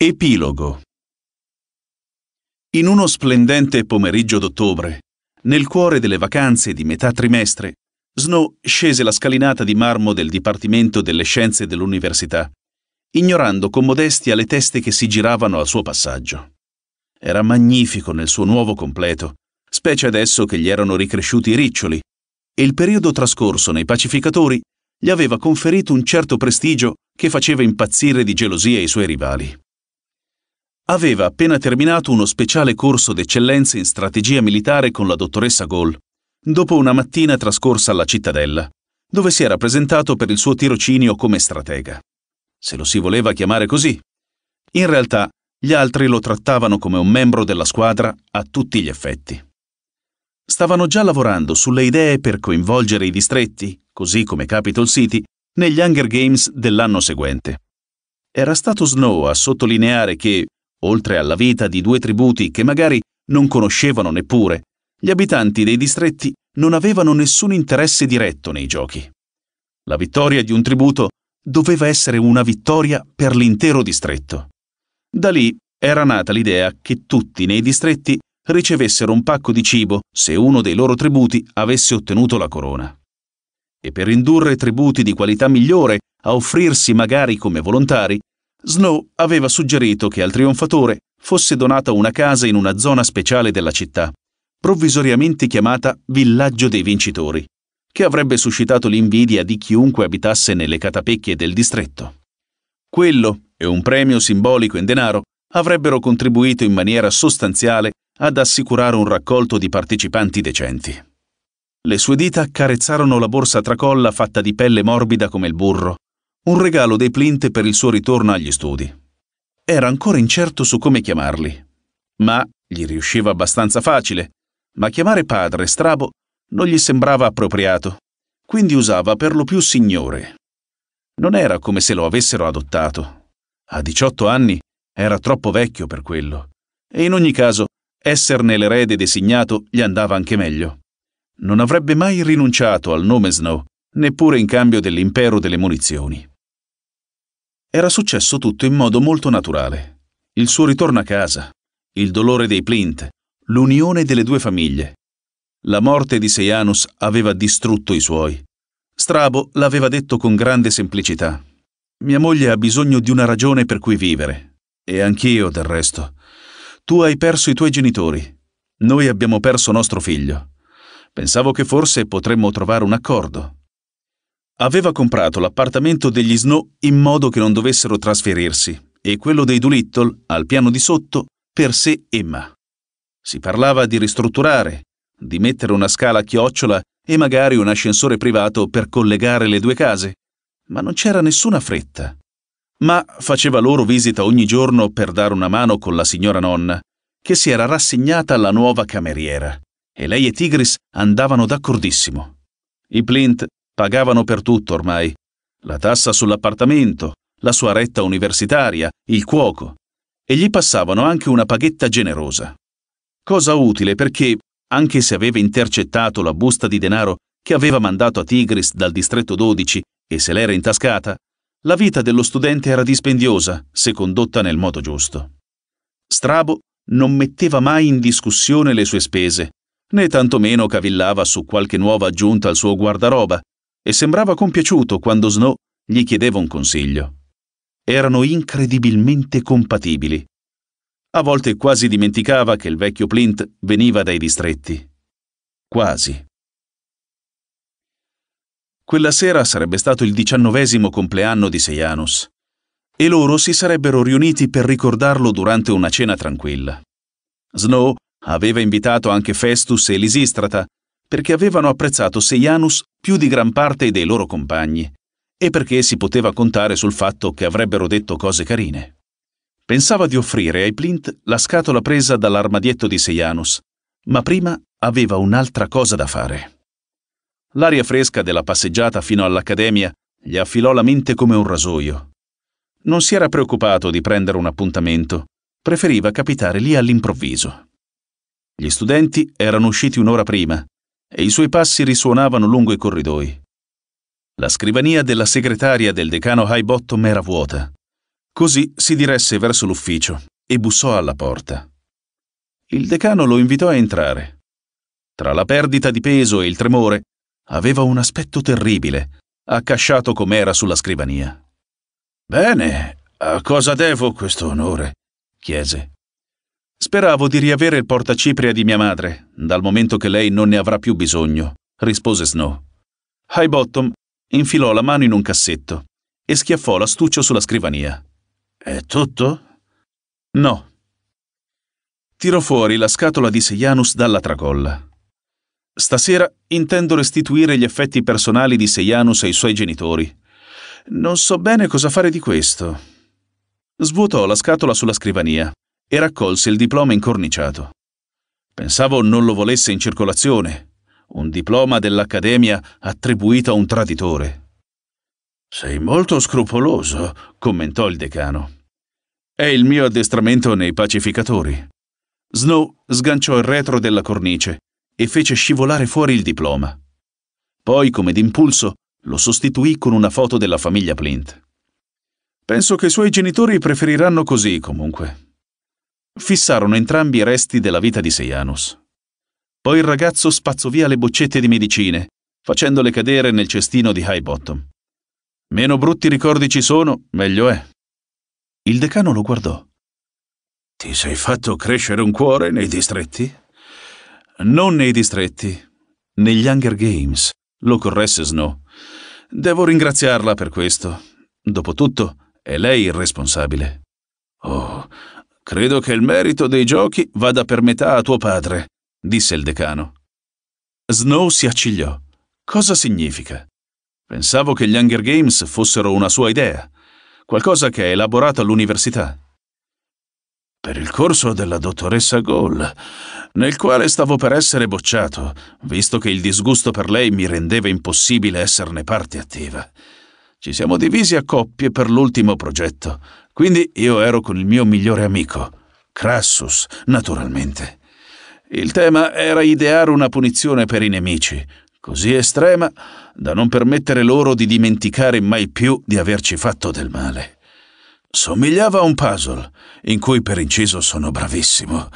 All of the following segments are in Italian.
Epilogo In uno splendente pomeriggio d'ottobre, nel cuore delle vacanze di metà trimestre, Snow scese la scalinata di marmo del Dipartimento delle Scienze dell'Università, ignorando con modestia le teste che si giravano al suo passaggio. Era magnifico nel suo nuovo completo, specie adesso che gli erano ricresciuti i riccioli, e il periodo trascorso nei pacificatori gli aveva conferito un certo prestigio che faceva impazzire di gelosia i suoi rivali aveva appena terminato uno speciale corso d'eccellenza in strategia militare con la dottoressa Gol, dopo una mattina trascorsa alla cittadella, dove si era presentato per il suo tirocinio come stratega. Se lo si voleva chiamare così. In realtà, gli altri lo trattavano come un membro della squadra a tutti gli effetti. Stavano già lavorando sulle idee per coinvolgere i distretti, così come Capitol City, negli Hunger Games dell'anno seguente. Era stato Snow a sottolineare che, oltre alla vita di due tributi che magari non conoscevano neppure, gli abitanti dei distretti non avevano nessun interesse diretto nei giochi. La vittoria di un tributo doveva essere una vittoria per l'intero distretto. Da lì era nata l'idea che tutti nei distretti ricevessero un pacco di cibo se uno dei loro tributi avesse ottenuto la corona. E per indurre tributi di qualità migliore a offrirsi magari come volontari, Snow aveva suggerito che al trionfatore fosse donata una casa in una zona speciale della città, provvisoriamente chiamata Villaggio dei Vincitori, che avrebbe suscitato l'invidia di chiunque abitasse nelle catapecchie del distretto. Quello e un premio simbolico in denaro avrebbero contribuito in maniera sostanziale ad assicurare un raccolto di partecipanti decenti. Le sue dita carezzarono la borsa tracolla fatta di pelle morbida come il burro un regalo dei Plint per il suo ritorno agli studi. Era ancora incerto su come chiamarli, ma gli riusciva abbastanza facile, ma chiamare padre Strabo non gli sembrava appropriato, quindi usava per lo più signore. Non era come se lo avessero adottato. A 18 anni era troppo vecchio per quello, e in ogni caso esserne l'erede designato gli andava anche meglio. Non avrebbe mai rinunciato al nome Snow, neppure in cambio dell'impero delle munizioni. Era successo tutto in modo molto naturale. Il suo ritorno a casa, il dolore dei Plint, l'unione delle due famiglie. La morte di Sejanus aveva distrutto i suoi. Strabo l'aveva detto con grande semplicità. Mia moglie ha bisogno di una ragione per cui vivere. E anch'io, del resto. Tu hai perso i tuoi genitori. Noi abbiamo perso nostro figlio. Pensavo che forse potremmo trovare un accordo. Aveva comprato l'appartamento degli Snow in modo che non dovessero trasferirsi e quello dei Doolittle, al piano di sotto, per sé e ma. Si parlava di ristrutturare, di mettere una scala a chiocciola e magari un ascensore privato per collegare le due case, ma non c'era nessuna fretta. Ma faceva loro visita ogni giorno per dare una mano con la signora nonna, che si era rassegnata alla nuova cameriera, e lei e Tigris andavano d'accordissimo. I Plint Pagavano per tutto ormai. La tassa sull'appartamento, la sua retta universitaria, il cuoco. E gli passavano anche una paghetta generosa. Cosa utile perché, anche se aveva intercettato la busta di denaro che aveva mandato a Tigris dal distretto 12 e se l'era intascata, la vita dello studente era dispendiosa se condotta nel modo giusto. Strabo non metteva mai in discussione le sue spese, né tantomeno cavillava su qualche nuova aggiunta al suo guardaroba, e sembrava compiaciuto quando Snow gli chiedeva un consiglio. Erano incredibilmente compatibili. A volte quasi dimenticava che il vecchio Plint veniva dai distretti. Quasi. Quella sera sarebbe stato il diciannovesimo compleanno di Sejanus e loro si sarebbero riuniti per ricordarlo durante una cena tranquilla. Snow aveva invitato anche Festus e Lisistrata perché avevano apprezzato Sejanus più di gran parte dei loro compagni e perché si poteva contare sul fatto che avrebbero detto cose carine. Pensava di offrire ai Plint la scatola presa dall'armadietto di Sejanus, ma prima aveva un'altra cosa da fare. L'aria fresca della passeggiata fino all'Accademia gli affilò la mente come un rasoio. Non si era preoccupato di prendere un appuntamento, preferiva capitare lì all'improvviso. Gli studenti erano usciti un'ora prima e i suoi passi risuonavano lungo i corridoi. La scrivania della segretaria del decano Highbottom era vuota. Così si diresse verso l'ufficio e bussò alla porta. Il decano lo invitò a entrare. Tra la perdita di peso e il tremore, aveva un aspetto terribile, accasciato com'era sulla scrivania. Bene, a cosa devo questo onore? chiese. Speravo di riavere il portacipria di mia madre, dal momento che lei non ne avrà più bisogno, rispose Snow. Highbottom infilò la mano in un cassetto e schiaffò l'astuccio sulla scrivania. È tutto? No. Tirò fuori la scatola di Seianus dalla tracolla. Stasera intendo restituire gli effetti personali di Seianus ai suoi genitori. Non so bene cosa fare di questo. Svuotò la scatola sulla scrivania e raccolse il diploma incorniciato. Pensavo non lo volesse in circolazione, un diploma dell'Accademia attribuito a un traditore. Sei molto scrupoloso, commentò il decano. È il mio addestramento nei pacificatori. Snow sganciò il retro della cornice e fece scivolare fuori il diploma. Poi, come d'impulso, lo sostituì con una foto della famiglia Plint. Penso che i suoi genitori preferiranno così, comunque fissarono entrambi i resti della vita di Seianus. Poi il ragazzo spazzò via le boccette di medicine, facendole cadere nel cestino di Highbottom. Meno brutti ricordi ci sono, meglio è. Il decano lo guardò. Ti sei fatto crescere un cuore nei distretti? Non nei distretti, negli Hunger Games, lo corresse Snow. Devo ringraziarla per questo. Dopotutto, è lei il responsabile. Oh, Credo che il merito dei giochi vada per metà a tuo padre, disse il decano. Snow si accigliò. Cosa significa? Pensavo che gli Hunger Games fossero una sua idea, qualcosa che ha elaborato all'università. Per il corso della dottoressa Gall, nel quale stavo per essere bocciato, visto che il disgusto per lei mi rendeva impossibile esserne parte attiva. Ci siamo divisi a coppie per l'ultimo progetto, quindi io ero con il mio migliore amico, Crassus, naturalmente. Il tema era ideare una punizione per i nemici, così estrema da non permettere loro di dimenticare mai più di averci fatto del male. Somigliava a un puzzle, in cui per inciso sono bravissimo,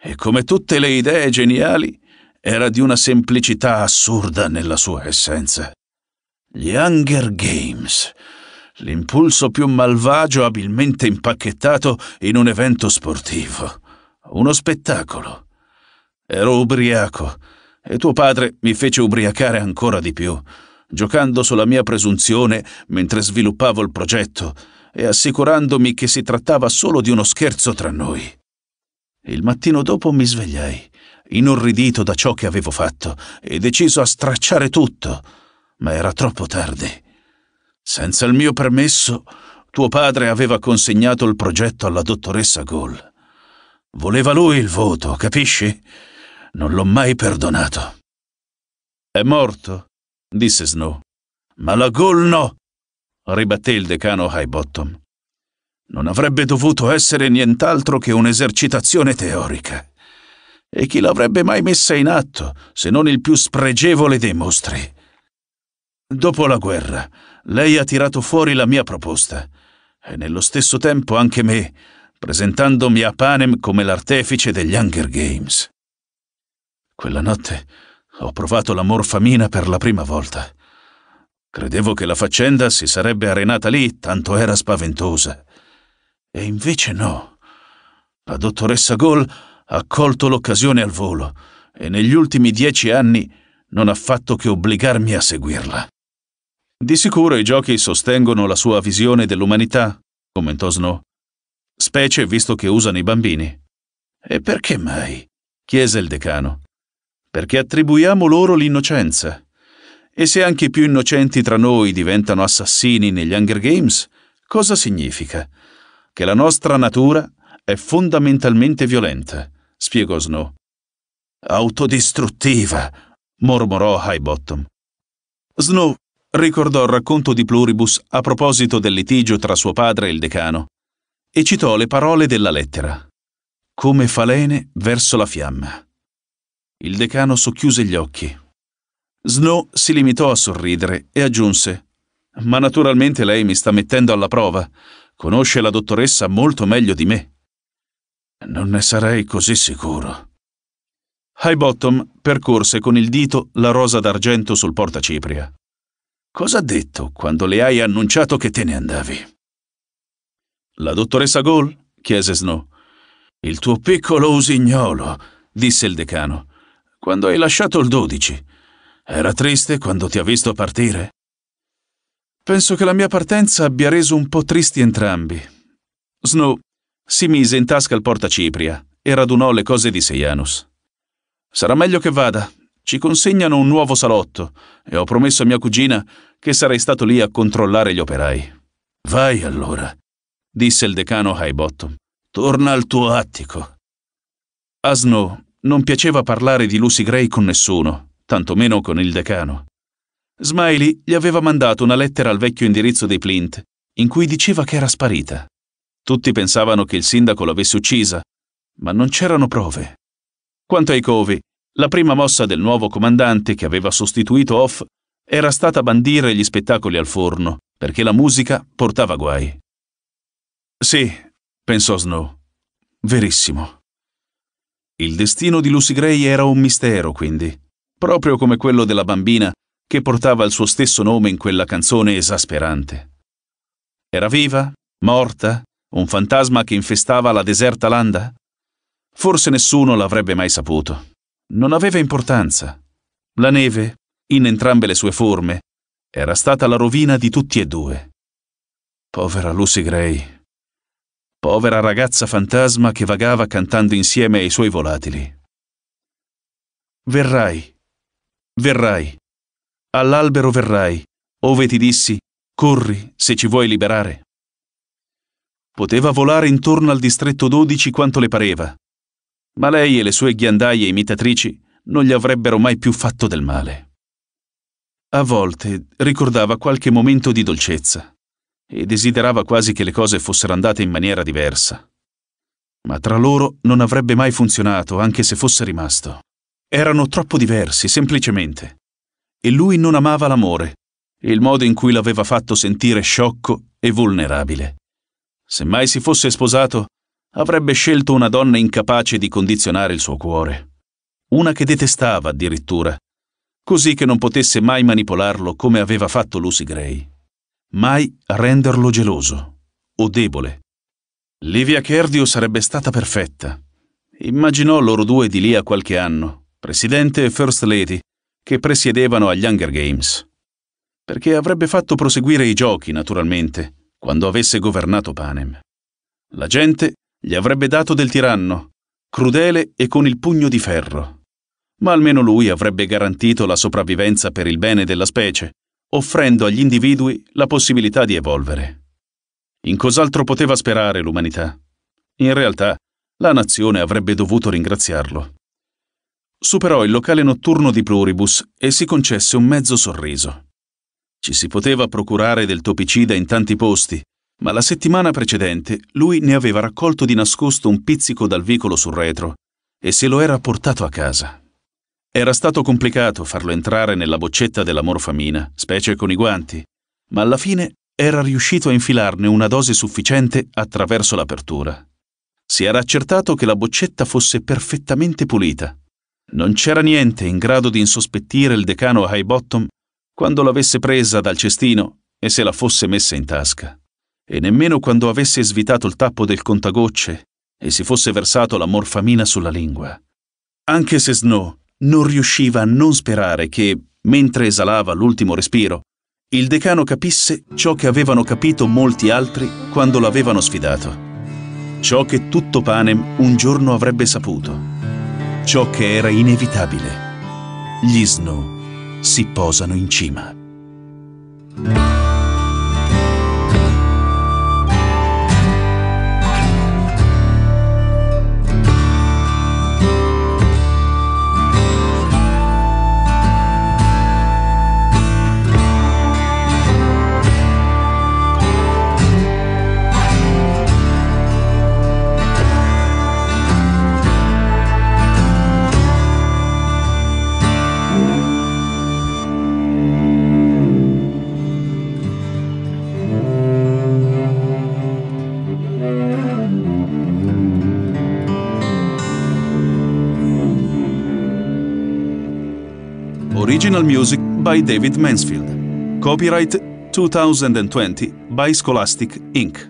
e come tutte le idee geniali, era di una semplicità assurda nella sua essenza. Gli Hunger Games. L'impulso più malvagio abilmente impacchettato in un evento sportivo. Uno spettacolo. Ero ubriaco e tuo padre mi fece ubriacare ancora di più, giocando sulla mia presunzione mentre sviluppavo il progetto e assicurandomi che si trattava solo di uno scherzo tra noi. Il mattino dopo mi svegliai, inorridito da ciò che avevo fatto e deciso a stracciare tutto ma era troppo tardi. Senza il mio permesso, tuo padre aveva consegnato il progetto alla dottoressa Gull. Voleva lui il voto, capisci? Non l'ho mai perdonato. È morto, disse Snow. Ma la Gull no, ribatté il decano Highbottom. Non avrebbe dovuto essere nient'altro che un'esercitazione teorica. E chi l'avrebbe mai messa in atto, se non il più spregevole dei mostri? Dopo la guerra, lei ha tirato fuori la mia proposta e nello stesso tempo anche me, presentandomi a Panem come l'artefice degli Hunger Games. Quella notte ho provato la morfamina per la prima volta. Credevo che la faccenda si sarebbe arenata lì, tanto era spaventosa. E invece no. La dottoressa Gol ha colto l'occasione al volo e negli ultimi dieci anni non ha fatto che obbligarmi a seguirla. Di sicuro i giochi sostengono la sua visione dell'umanità, commentò Snow, specie visto che usano i bambini. E perché mai? chiese il decano. Perché attribuiamo loro l'innocenza. E se anche i più innocenti tra noi diventano assassini negli Hunger Games, cosa significa? Che la nostra natura è fondamentalmente violenta, spiegò Snow. Autodistruttiva, mormorò Highbottom. Snow ricordò il racconto di Pluribus a proposito del litigio tra suo padre e il decano e citò le parole della lettera. Come falene verso la fiamma. Il decano socchiuse gli occhi. Snow si limitò a sorridere e aggiunse Ma naturalmente lei mi sta mettendo alla prova. Conosce la dottoressa molto meglio di me. Non ne sarei così sicuro. Highbottom percorse con il dito la rosa d'argento sul portacipria. Cosa ha detto quando le hai annunciato che te ne andavi? La dottoressa Gall? chiese Snow. Il tuo piccolo usignolo, disse il decano, quando hai lasciato il 12. Era triste quando ti ha visto partire? Penso che la mia partenza abbia reso un po' tristi entrambi. Snow si mise in tasca il portacipria e radunò le cose di Seianus. Sarà meglio che vada, ci consegnano un nuovo salotto e ho promesso a mia cugina che sarei stato lì a controllare gli operai. Vai allora, disse il decano Highbottom. Torna al tuo attico. A Snow non piaceva parlare di Lucy Gray con nessuno, tantomeno con il decano. Smiley gli aveva mandato una lettera al vecchio indirizzo dei Plint, in cui diceva che era sparita. Tutti pensavano che il sindaco l'avesse uccisa, ma non c'erano prove. Quanto ai covi, la prima mossa del nuovo comandante che aveva sostituito Off era stata bandire gli spettacoli al forno, perché la musica portava guai. Sì, pensò Snow. Verissimo. Il destino di Lucy Gray era un mistero, quindi, proprio come quello della bambina che portava il suo stesso nome in quella canzone esasperante. Era viva? Morta? Un fantasma che infestava la deserta landa? Forse nessuno l'avrebbe mai saputo non aveva importanza. La neve, in entrambe le sue forme, era stata la rovina di tutti e due. Povera Lucy Gray. Povera ragazza fantasma che vagava cantando insieme ai suoi volatili. Verrai, verrai, all'albero verrai, ove ti dissi, corri se ci vuoi liberare. Poteva volare intorno al distretto 12 quanto le pareva, ma lei e le sue ghiandaie imitatrici non gli avrebbero mai più fatto del male. A volte ricordava qualche momento di dolcezza e desiderava quasi che le cose fossero andate in maniera diversa. Ma tra loro non avrebbe mai funzionato, anche se fosse rimasto. Erano troppo diversi, semplicemente. E lui non amava l'amore, e il modo in cui l'aveva fatto sentire sciocco e vulnerabile. Se mai si fosse sposato, avrebbe scelto una donna incapace di condizionare il suo cuore, una che detestava addirittura, così che non potesse mai manipolarlo come aveva fatto Lucy Gray, mai renderlo geloso o debole. Livia Kerdio sarebbe stata perfetta. Immaginò loro due di lì a qualche anno, presidente e first lady, che presiedevano agli Hunger Games. Perché avrebbe fatto proseguire i giochi, naturalmente, quando avesse governato Panem. La gente gli avrebbe dato del tiranno, crudele e con il pugno di ferro. Ma almeno lui avrebbe garantito la sopravvivenza per il bene della specie, offrendo agli individui la possibilità di evolvere. In cos'altro poteva sperare l'umanità? In realtà, la nazione avrebbe dovuto ringraziarlo. Superò il locale notturno di Pluribus e si concesse un mezzo sorriso. Ci si poteva procurare del topicida in tanti posti, ma la settimana precedente lui ne aveva raccolto di nascosto un pizzico dal vicolo sul retro e se lo era portato a casa. Era stato complicato farlo entrare nella boccetta della morfamina, specie con i guanti, ma alla fine era riuscito a infilarne una dose sufficiente attraverso l'apertura. Si era accertato che la boccetta fosse perfettamente pulita. Non c'era niente in grado di insospettire il decano High Bottom quando l'avesse presa dal cestino e se la fosse messa in tasca e nemmeno quando avesse svitato il tappo del contagocce e si fosse versato la morfamina sulla lingua. Anche se Snow non riusciva a non sperare che, mentre esalava l'ultimo respiro, il decano capisse ciò che avevano capito molti altri quando l'avevano sfidato. Ciò che tutto Panem un giorno avrebbe saputo. Ciò che era inevitabile. Gli Snow si posano in cima. Original music by David Mansfield. Copyright 2020 by Scholastic Inc.